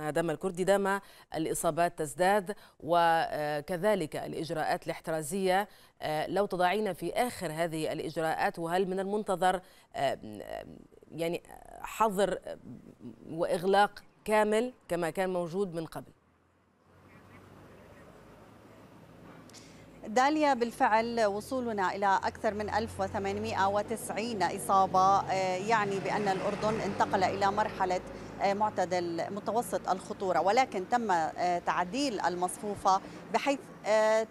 دم الكردي دام الإصابات تزداد وكذلك الإجراءات الاحترازية لو تضعينا في آخر هذه الإجراءات وهل من المنتظر يعني حظر وإغلاق كامل كما كان موجود من قبل داليا بالفعل وصولنا إلى أكثر من 1890 إصابة يعني بأن الأردن انتقل إلى مرحلة آه، معتدل متوسط الخطورة ولكن تم آه، تعديل المصفوفة بحيث آه،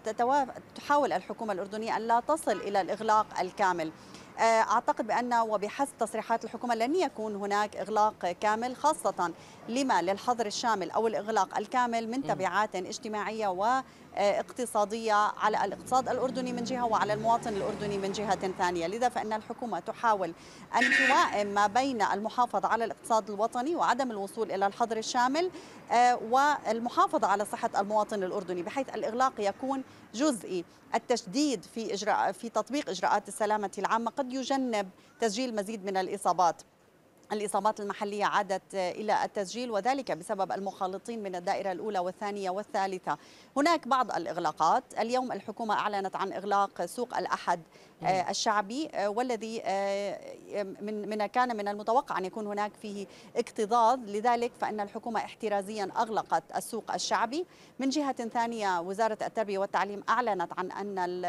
تحاول الحكومة الأردنية أن لا تصل إلى الإغلاق الكامل آه، أعتقد بأن وبحسب تصريحات الحكومة لن يكون هناك إغلاق كامل خاصة لما للحظر الشامل أو الإغلاق الكامل من تبعات اجتماعية و اقتصادية على الاقتصاد الأردني من جهة وعلى المواطن الأردني من جهة ثانية لذا فإن الحكومة تحاول أن توائم ما بين المحافظة على الاقتصاد الوطني وعدم الوصول إلى الحظر الشامل آه، والمحافظة على صحة المواطن الأردني بحيث الإغلاق يكون جزئي التشديد في إجراء في تطبيق إجراءات السلامة العامة قد قد يجنب تسجيل مزيد من الإصابات الإصابات المحلية عادت إلى التسجيل وذلك بسبب المخالطين من الدائرة الأولى والثانية والثالثة هناك بعض الإغلاقات اليوم الحكومة أعلنت عن إغلاق سوق الأحد آه، الشعبي آه، والذي آه، من من كان من المتوقع أن يكون هناك فيه اكتظاظ لذلك فإن الحكومة احترازيا أغلقت السوق الشعبي من جهة ثانية وزارة التربية والتعليم أعلنت عن أن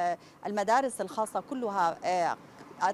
المدارس الخاصة كلها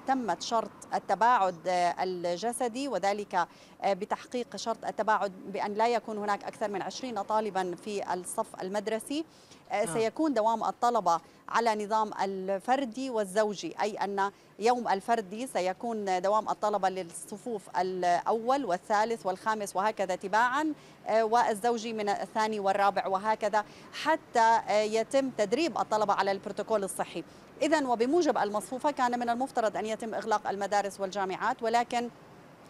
تمت شرط التباعد آه، الجسدي وذلك آه، بتحقيق شرط التباعد بأن لا يكون هناك أكثر من 20 طالبا في الصف المدرسي آه، نعم. سيكون دوام الطلبة على نظام الفردي والزوجي أي أن يوم الفردي سيكون دوام الطلبة للصفوف الأول والثالث والخامس وهكذا تباعا آه، والزوجي من الثاني والرابع وهكذا حتى آه، يتم تدريب الطلبة على البروتوكول الصحي إذا وبموجب المصفوفة كان من المفترض أن يتم إغلاق المدارس والجامعات ولكن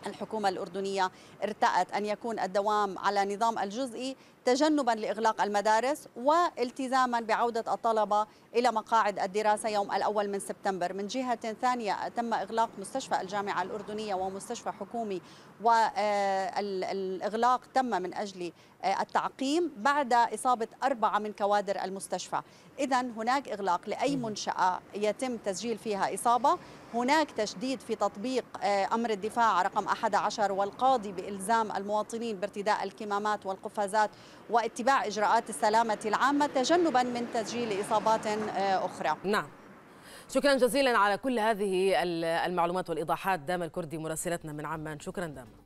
الحكومة الأردنية ارتأت أن يكون الدوام على نظام الجزئي تجنبا لإغلاق المدارس والتزاما بعودة الطلبة إلى مقاعد الدراسة يوم الأول من سبتمبر من جهة ثانية تم إغلاق مستشفى الجامعة الأردنية ومستشفى حكومي والإغلاق تم من أجل التعقيم بعد إصابة أربعة من كوادر المستشفى إذا هناك إغلاق لأي منشأة يتم تسجيل فيها إصابة هناك تشديد في تطبيق آه، أمر الدفاع رقم 11 والقاضي بإلزام المواطنين بارتداء الكمامات والقفازات واتباع إجراءات السلامة العامة تجنبا من تسجيل إصابات آه، أخرى نعم شكرا جزيلا على كل هذه المعلومات والإيضاحات دام الكردي مراسلتنا من عمان شكرا دام